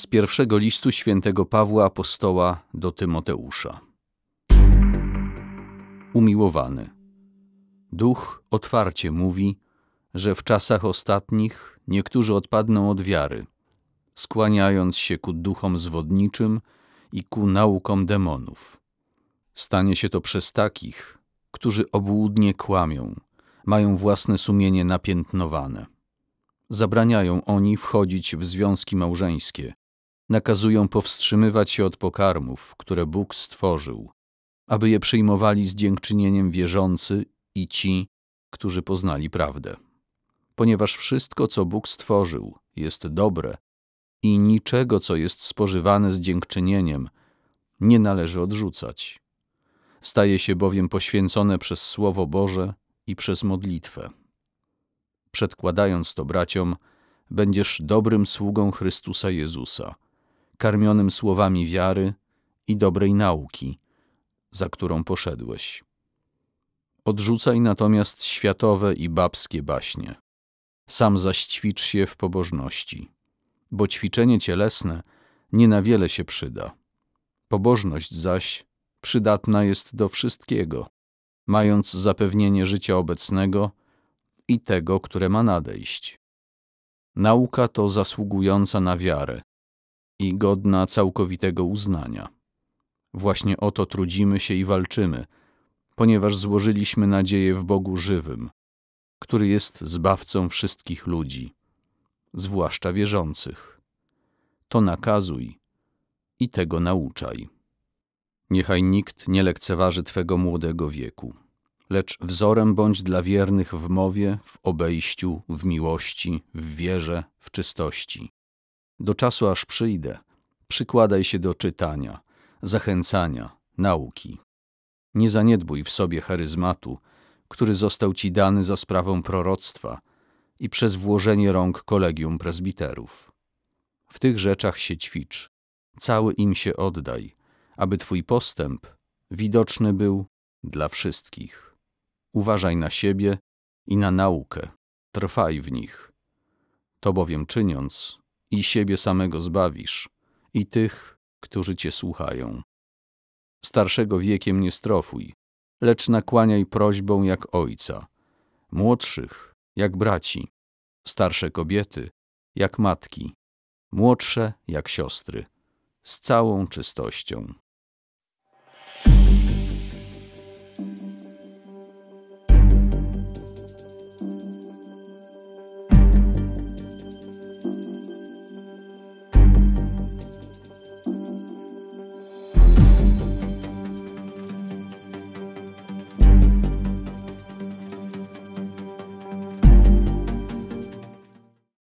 z pierwszego listu świętego Pawła Apostoła do Tymoteusza. Umiłowany. Duch otwarcie mówi, że w czasach ostatnich niektórzy odpadną od wiary, skłaniając się ku duchom zwodniczym i ku naukom demonów. Stanie się to przez takich, którzy obłudnie kłamią, mają własne sumienie napiętnowane. Zabraniają oni wchodzić w związki małżeńskie, nakazują powstrzymywać się od pokarmów, które Bóg stworzył, aby je przyjmowali z dziękczynieniem wierzący i ci, którzy poznali prawdę. Ponieważ wszystko, co Bóg stworzył, jest dobre i niczego, co jest spożywane z dziękczynieniem, nie należy odrzucać. Staje się bowiem poświęcone przez Słowo Boże i przez modlitwę. Przedkładając to braciom, będziesz dobrym sługą Chrystusa Jezusa – karmionym słowami wiary i dobrej nauki, za którą poszedłeś. Odrzucaj natomiast światowe i babskie baśnie. Sam zaś ćwicz się w pobożności, bo ćwiczenie cielesne nie na wiele się przyda. Pobożność zaś przydatna jest do wszystkiego, mając zapewnienie życia obecnego i tego, które ma nadejść. Nauka to zasługująca na wiarę, i godna całkowitego uznania. Właśnie o to trudzimy się i walczymy, ponieważ złożyliśmy nadzieję w Bogu żywym, który jest zbawcą wszystkich ludzi, zwłaszcza wierzących. To nakazuj i tego nauczaj. Niechaj nikt nie lekceważy Twego młodego wieku, lecz wzorem bądź dla wiernych w mowie, w obejściu, w miłości, w wierze, w czystości do czasu aż przyjdę, przykładaj się do czytania, zachęcania, nauki. Nie zaniedbuj w sobie charyzmatu, który został ci dany za sprawą proroctwa i przez włożenie rąk kolegium prezbiterów. W tych rzeczach się ćwicz, cały im się oddaj, aby twój postęp widoczny był dla wszystkich. Uważaj na siebie i na naukę, trwaj w nich. To bowiem czyniąc, i siebie samego zbawisz, i tych, którzy cię słuchają. Starszego wiekiem nie strofuj, lecz nakłaniaj prośbą jak ojca, młodszych jak braci, starsze kobiety jak matki, młodsze jak siostry, z całą czystością.